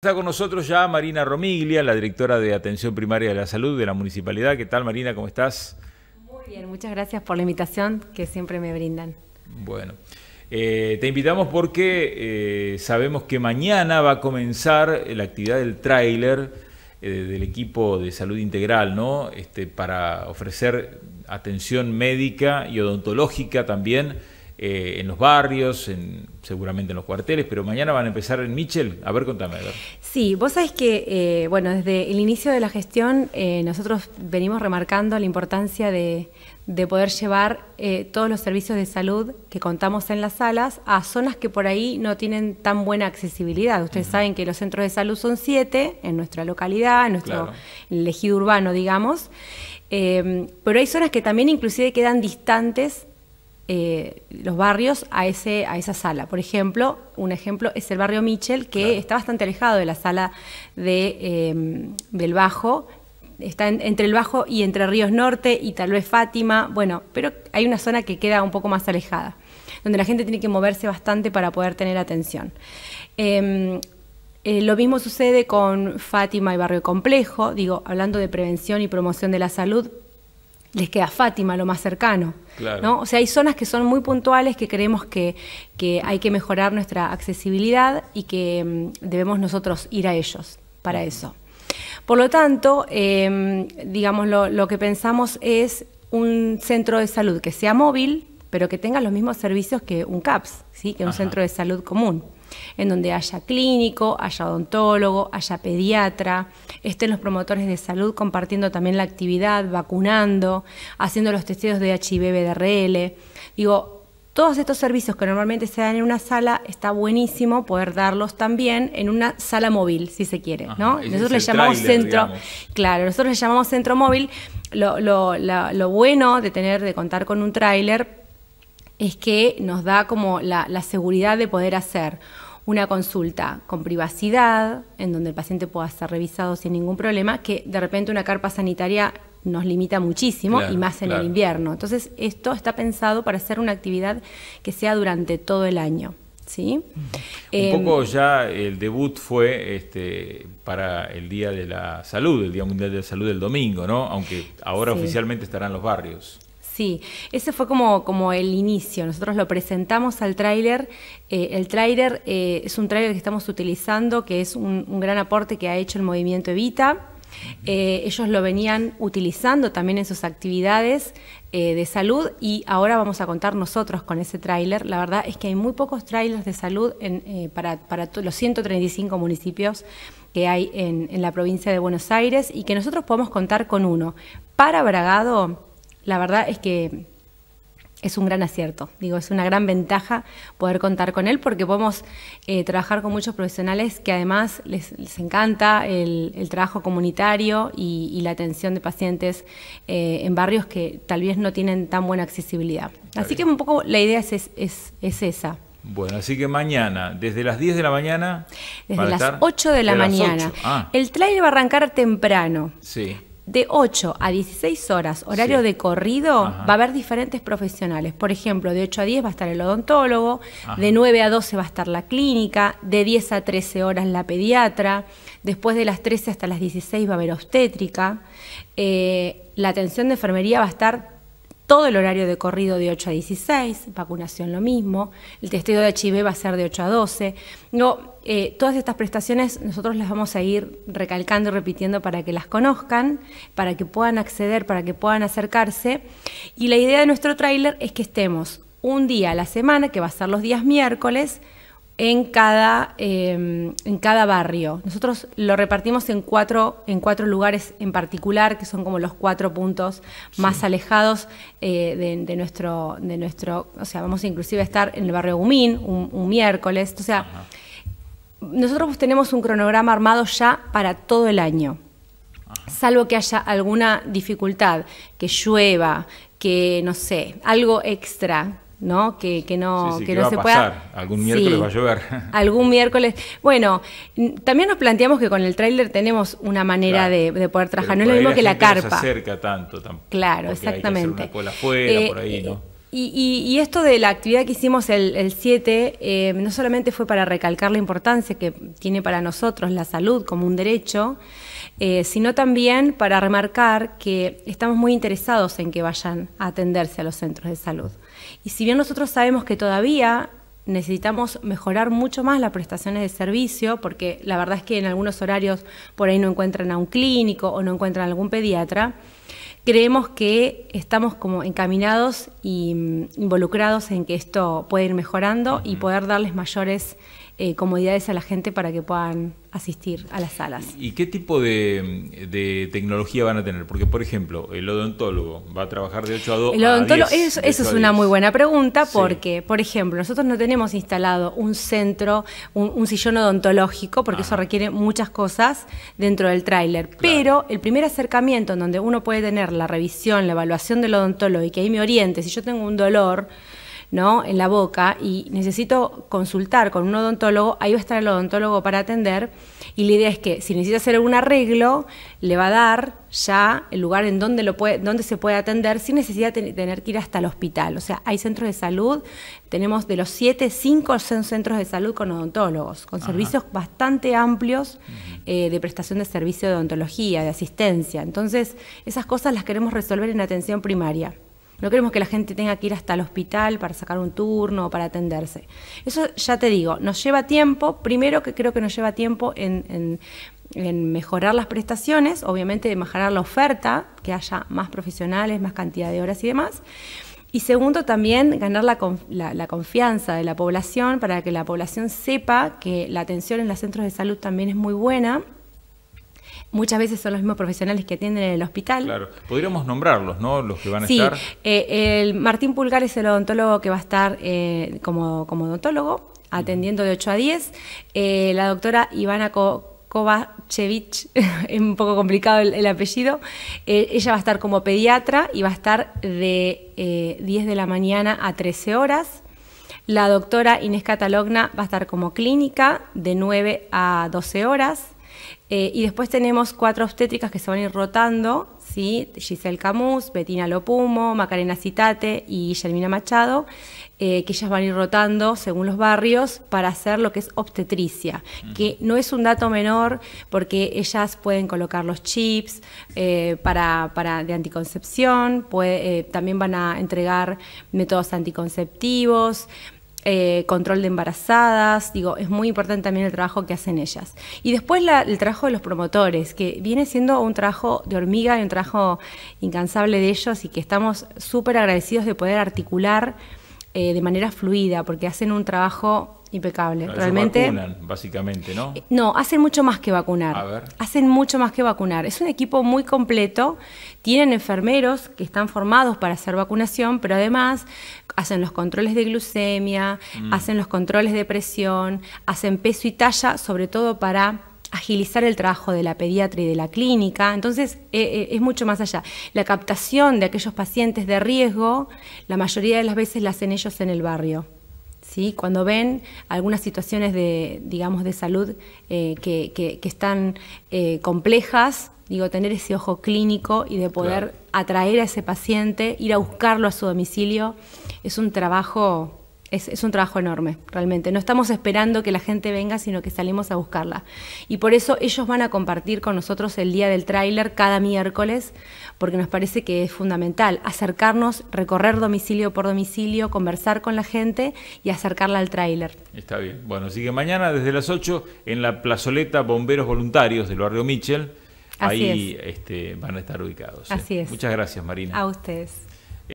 Está con nosotros ya Marina Romiglia, la directora de Atención Primaria de la Salud de la Municipalidad. ¿Qué tal Marina? ¿Cómo estás? Muy bien, muchas gracias por la invitación que siempre me brindan. Bueno, eh, te invitamos porque eh, sabemos que mañana va a comenzar la actividad del tráiler eh, del equipo de salud integral, ¿no? Este, para ofrecer atención médica y odontológica también eh, en los barrios, en, seguramente en los cuarteles, pero mañana van a empezar en Michel. A ver, contame. Sí, vos sabés que, eh, bueno, desde el inicio de la gestión eh, nosotros venimos remarcando la importancia de, poder llevar todos los servicios de salud que contamos en las salas a zonas que por ahí no tienen tan buena accesibilidad. Ustedes saben que los centros de salud son siete en nuestra localidad, en nuestro elegido urbano, digamos. pero hay zonas que también inclusive quedan distantes eh, los barrios a, ese, a esa sala. Por ejemplo, un ejemplo es el barrio michel que está bastante alejado de la sala de, em, del Bajo, está entre el Bajo y entre Ríos Norte y tal vez Fátima, bueno, pero hay una zona que queda un poco más alejada, donde la gente tiene que moverse bastante para poder tener atención. Em, eh, lo mismo sucede con Fátima y Barrio Complejo, digo, hablando de prevención y promoción de la salud, les queda Fátima, lo más cercano. ¿no? O sea, hay zonas que son muy puntuales que creemos que, hay que mejorar nuestra accesibilidad y que mm, debemos nosotros ir a ellos para eso. Por lo tanto, em, digamos, lo, lo que pensamos es un centro de salud que sea móvil, pero que tenga los mismos servicios que un CAPS, ¿sí? que un centro de salud común en donde haya clínico, haya odontólogo, haya pediatra, estén los promotores de salud compartiendo también la actividad, vacunando, haciendo los testeos de HIV-BDRL. Digo, todos estos servicios que normalmente se dan en una sala, está buenísimo poder darlos también en una sala móvil, si se quiere, ¿no? Nosotros le llamamos centro, claro, nosotros le llamamos centro móvil. Lo, lo bueno de tener, de contar con un tráiler es que nos da como la, seguridad de poder hacer una consulta con privacidad, en donde el paciente pueda ser revisado sin ningún problema, que de repente una carpa sanitaria nos limita muchísimo y más en el invierno. Entonces, esto está pensado para hacer una actividad que sea durante todo el año. ¿sí? Un em, poco ya el debut fue este, para el Día de la Salud, el Día Mundial de la Salud del domingo, ¿no? Aunque ahora oficialmente estarán los barrios. Sí, ese fue como, como el inicio. Nosotros lo presentamos al tráiler. Eh, el tráiler eh, es un tráiler que estamos utilizando, que es un, gran aporte que ha hecho el movimiento Evita. Eh, ellos lo venían utilizando también en sus actividades de salud y ahora vamos a contar nosotros con ese tráiler. La verdad es que hay muy pocos trailers de salud para, para los 135 municipios que hay en la provincia de Buenos Aires y que nosotros podemos contar con uno. Para Bragado la verdad es que es un gran acierto, digo, es una gran ventaja poder contar con él porque podemos eh, trabajar con muchos profesionales que además les, encanta el, trabajo comunitario y, la atención de pacientes eh, en barrios que tal vez no tienen tan buena accesibilidad. así que un poco la idea es, es, esa. Bueno, así que mañana, desde las 10 de la mañana. Desde las 8 de la mañana. Ah. El trailer va a arrancar temprano. Sí de 8 a 16 horas, horario de corrido, va a haber diferentes profesionales. Por ejemplo, de 8 a 10 va a estar el odontólogo, de 9 a 12 va a estar la clínica, de 10 a 13 horas la pediatra, después de las 13 hasta las 16 va a haber obstétrica. Eh, la atención de enfermería va a estar todo el horario de corrido de 8 a 16, vacunación lo mismo, el testeo de HIV va a ser de 8 a 12. No, eh, todas estas prestaciones nosotros las vamos a ir recalcando y repitiendo para que las conozcan, para que puedan acceder, para que puedan acercarse. Y la idea de nuestro tráiler es que estemos un día a la semana, que va a ser los días miércoles, en cada, em, en cada barrio. Nosotros lo repartimos en cuatro, en cuatro lugares en particular, que son como los cuatro puntos más alejados eh, de, nuestro, de nuestro... O sea, vamos inclusive a estar en el barrio Gumín un, miércoles. O sea, nosotros pues, tenemos un cronograma armado ya para todo el año. Salvo que haya alguna dificultad, que llueva, que no sé, algo extra ¿no? Que, que no, que no se pueda. Algún miércoles va a llover. Algún miércoles. Bueno, también nos planteamos que con el tráiler tenemos una manera de, de, poder trabajar. No es lo mismo que la carpa. No se acerca tanto tampoco. Claro, exactamente. Hay que hacer cola afuera, eh, por ahí, ¿no? Eh, y, esto de la actividad que hicimos el 7 eh, no solamente fue para recalcar la importancia que tiene para nosotros la salud como un derecho, eh, sino también para remarcar que estamos muy interesados en que vayan a atenderse a los centros de salud. Y si bien nosotros sabemos que todavía necesitamos mejorar mucho más las prestaciones de servicio, porque la verdad es que en algunos horarios por ahí no encuentran a un clínico o no encuentran a algún pediatra, creemos que estamos como encaminados y mm, involucrados en que esto puede ir mejorando y poder darles mayores eh, comodidades a la gente para que puedan asistir a las salas. ¿Y qué tipo de, tecnología van a tener? Porque, por ejemplo, el odontólogo va a trabajar de 8 a 2. El eso, es una muy buena pregunta porque, por ejemplo, nosotros no tenemos instalado un centro, un, sillón odontológico, porque eso requiere muchas cosas dentro del tráiler. Pero el primer acercamiento en donde uno puede tener la revisión, la evaluación del odontólogo y que ahí me oriente, si yo tengo un dolor, ¿no? en la boca y necesito consultar con un odontólogo, ahí va a estar el odontólogo para atender y la idea es que si necesita hacer algún arreglo, le va a dar ya el lugar en donde, lo puede, donde se puede atender sin necesidad de tener que ir hasta el hospital. O sea, hay centros de salud, tenemos de los 7, cinco centros de salud con odontólogos, con servicios bastante amplios eh, de prestación de servicio de odontología, de asistencia. Entonces, esas cosas las queremos resolver en atención primaria. No queremos que la gente tenga que ir hasta el hospital para sacar un turno o para atenderse. Eso ya te digo, nos lleva tiempo, primero que creo que nos lleva tiempo en, mejorar las prestaciones, obviamente de mejorar la oferta, que haya más profesionales, más cantidad de horas y demás. Y segundo, también ganar la, la, confianza de la población para que la población sepa que la atención en los centros de salud también es muy buena Muchas veces son los mismos profesionales que atienden en el hospital. Claro, podríamos nombrarlos, ¿no? Los que van a sí, estar. Eh, el Martín Pulgar es el odontólogo que va a estar eh, como, odontólogo, atendiendo de 8 a 10. Eh, la doctora Ivana Kovacevic, Kovachevich, es un poco complicado el, apellido, ella va a estar como pediatra y va a estar de 10 de la mañana a 13 horas. La doctora Inés Catalogna va a estar como clínica de 9 a 12 horas. Eh, y después tenemos cuatro obstétricas que se van a ir rotando, ¿sí? Giselle Camus, Betina Lopumo, Macarena Citate y Germina Machado, eh, que ellas van a ir rotando según los barrios para hacer lo que es obstetricia, que no es un dato menor porque ellas pueden colocar los chips eh, para, de anticoncepción, también van a entregar métodos anticonceptivos. Eh, control de embarazadas, digo, es muy importante también el trabajo que hacen ellas. Y después el trabajo de los promotores, que viene siendo un trabajo de hormiga y un trabajo incansable de ellos y que estamos súper agradecidos de poder articular eh, de manera fluida, porque hacen un trabajo impecable. Realmente. básicamente, ¿no? Eh, no, hacen mucho más que vacunar. Hacen mucho más que vacunar. Es un equipo muy completo. Tienen enfermeros que están formados para hacer vacunación, pero además hacen los controles de glucemia, mm. hacen los controles de presión, hacen peso y talla, sobre todo para agilizar el trabajo de la pediatra y de la clínica. Entonces, eh, eh, es mucho más allá. La captación de aquellos pacientes de riesgo, la mayoría de las veces la hacen ellos en el barrio. ¿sí? Cuando ven algunas situaciones de, digamos, de salud eh, que, que, están eh, complejas, digo, tener ese ojo clínico y de poder atraer a ese paciente, ir a buscarlo a su domicilio, es un trabajo es, un trabajo enorme, realmente. No estamos esperando que la gente venga, sino que salimos a buscarla. Y por eso ellos van a compartir con nosotros el día del tráiler cada miércoles, porque nos parece que es fundamental acercarnos, recorrer domicilio por domicilio, conversar con la gente y acercarla al tráiler. Está bien. Bueno, así que mañana desde las 8 en la plazoleta Bomberos Voluntarios del barrio Mitchell, ahí este, van a estar ubicados. ¿eh? Así es. Muchas gracias, Marina. A ustedes.